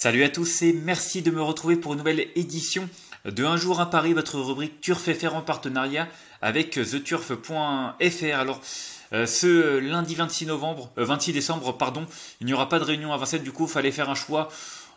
Salut à tous et merci de me retrouver pour une nouvelle édition de Un jour à Paris, votre rubrique Turf FR en partenariat avec theturf.fr. Alors, euh, ce lundi 26 novembre, 26 euh, décembre, pardon, il n'y aura pas de réunion à Vincennes, du coup, il fallait faire un choix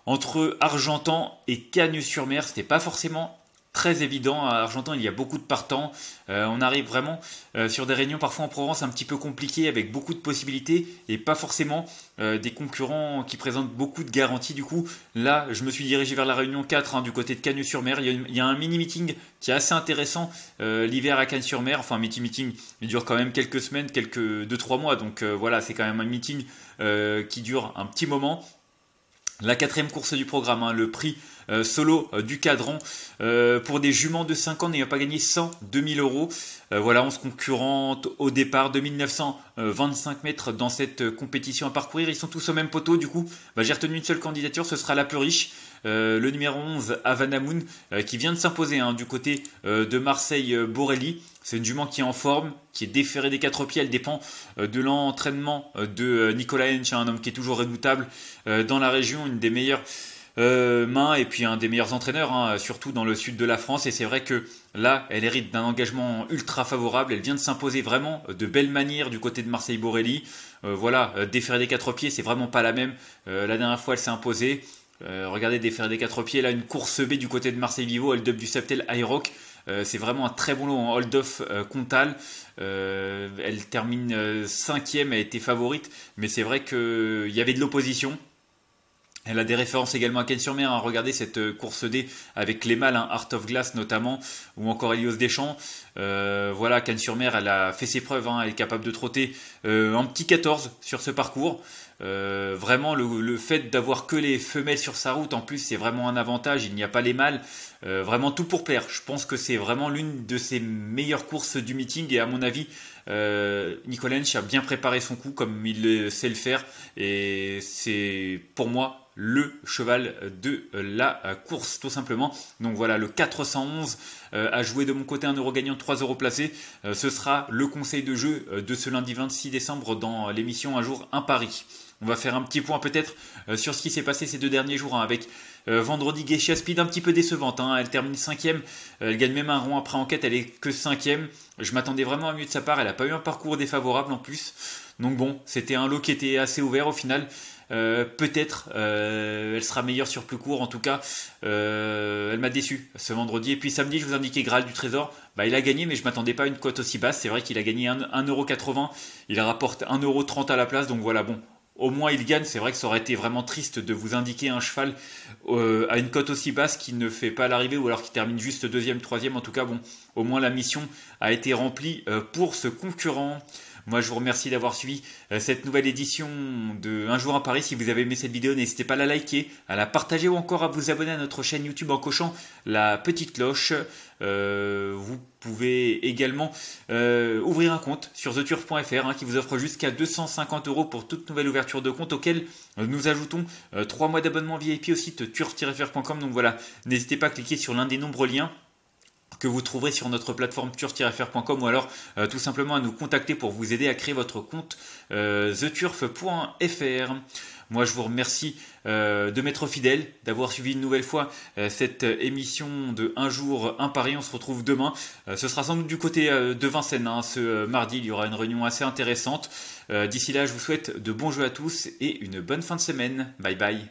entre Argentan et Cagnes-sur-Mer. C'était pas forcément très évident à Argentan, il y a beaucoup de partants, euh, on arrive vraiment euh, sur des réunions parfois en Provence un petit peu compliquées avec beaucoup de possibilités et pas forcément euh, des concurrents qui présentent beaucoup de garanties du coup. Là, je me suis dirigé vers la réunion 4 hein, du côté de Cagnes-sur-Mer, il, y a un mini-meeting qui est assez intéressant l'hiver à Cagnes-sur-Mer, enfin mini-meeting, il dure quand même quelques semaines, quelques 2-3 mois, donc voilà, c'est quand même un meeting qui dure un petit moment, la quatrième course du programme, hein, le prix euh, solo euh, du cadran euh, pour des juments de 5 ans n'ayant pas gagné 100 2000 euros. voilà, 11 concurrentes au départ, 2925 mètres dans cette compétition à parcourir. Ils sont tous au même poteau, du coup, bah, j'ai retenu une seule candidature, ce sera la plus riche. Euh, le numéro 11, Havana Moon, euh, qui vient de s'imposer hein, du côté euh, de Marseille-Borelli. C'est une jument qui est en forme, qui est déférée des quatre pieds. Elle dépend de l'entraînement de Nicolas Hench, hein, un homme qui est toujours redoutable dans la région, une des meilleures mains et puis un des meilleurs entraîneurs, hein, surtout dans le sud de la France. Et c'est vrai que là, elle hérite d'un engagement ultra favorable. Elle vient de s'imposer vraiment de belle manière du côté de Marseille-Borelli. voilà, déférée des quatre pieds, c'est vraiment pas la même. la dernière fois, elle s'est imposée. Euh, regardez regardez frères des quatre pieds, là une course B du côté de Marseille Vivo, elle up du Septel Aeroc. Euh, c'est vraiment un très bon lot en hold-off euh, comptal. elle termine cinquième, elle était favorite, mais c'est vrai qu'il y avait de l'opposition. Elle a des références également à Ken sur mer hein. Regardez cette euh, course D avec les mâles, Art of Glass notamment, ou encore Elios Deschamps. Euh, voilà, Ken sur mer elle a fait ses preuves. Hein. Elle est capable de trotter euh, en petit 14 sur ce parcours. Euh, vraiment, le, fait d'avoir que les femelles sur sa route, en plus, c'est vraiment un avantage. Il n'y a pas les mâles. Euh, vraiment tout pour plaire. Je pense que c'est vraiment l'une de ses meilleures courses du meeting. Et à mon avis, euh, Nicolas a bien préparé son coup comme il sait le faire et c'est pour moi le cheval de la course tout simplement. Donc voilà le 411 a joué de mon côté un euro gagnant 3 euros placés, euh, ce sera le conseil de jeu euh, de ce lundi 26 décembre dans l'émission Un jour un pari. On va faire un petit point peut-être euh, sur ce qui s'est passé ces deux derniers jours hein, avec vendredi Geisha Speed un petit peu décevante. Hein. elle termine cinquième. Elle gagne même un rond après enquête. Elle est que cinquième. Je m'attendais vraiment à mieux de sa part. Elle a pas eu un parcours défavorable en plus. Donc bon, c'était un lot qui était assez ouvert au final. Euh, peut-être euh, elle sera meilleure sur plus court. En tout cas, euh, elle m'a déçu ce vendredi. Et puis samedi, je vous indiquais Graal du Trésor. Bah, il a gagné, mais je m'attendais pas à une cote aussi basse. C'est vrai qu'il a gagné 1,80€. Il rapporte 1,30€ à la place. Donc voilà, bon, au moins il gagne. C'est vrai que ça aurait été vraiment triste de vous indiquer un cheval à une cote aussi basse qui ne fait pas l'arrivée ou alors qui termine juste deuxième, troisième. En tout cas, bon, au moins la mission a été remplie pour ce concurrent. Moi, je vous remercie d'avoir suivi euh, cette nouvelle édition de Un jour à Paris. Si vous avez aimé cette vidéo, n'hésitez pas à la liker, à la partager ou encore à vous abonner à notre chaîne YouTube en cochant la petite cloche. Euh, vous pouvez également euh, ouvrir un compte sur theturf.fr hein, qui vous offre jusqu'à 250 euros pour toute nouvelle ouverture de compte auquel nous ajoutons 3 mois d'abonnement VIP au site turf-fr.com. Donc voilà, n'hésitez pas à cliquer sur l'un des nombreux liens que vous trouverez sur notre plateforme turf-fr.com ou alors euh, tout simplement à nous contacter pour vous aider à créer votre compte euh, theturf.fr. Moi, je vous remercie euh, de m'être fidèle, d'avoir suivi une nouvelle fois cette émission de Un jour, un pari. On se retrouve demain. ce sera sans doute du côté de Vincennes. Hein. ce mardi, il y aura une réunion assez intéressante. D'ici là, je vous souhaite de bons jeux à tous et une bonne fin de semaine. Bye bye.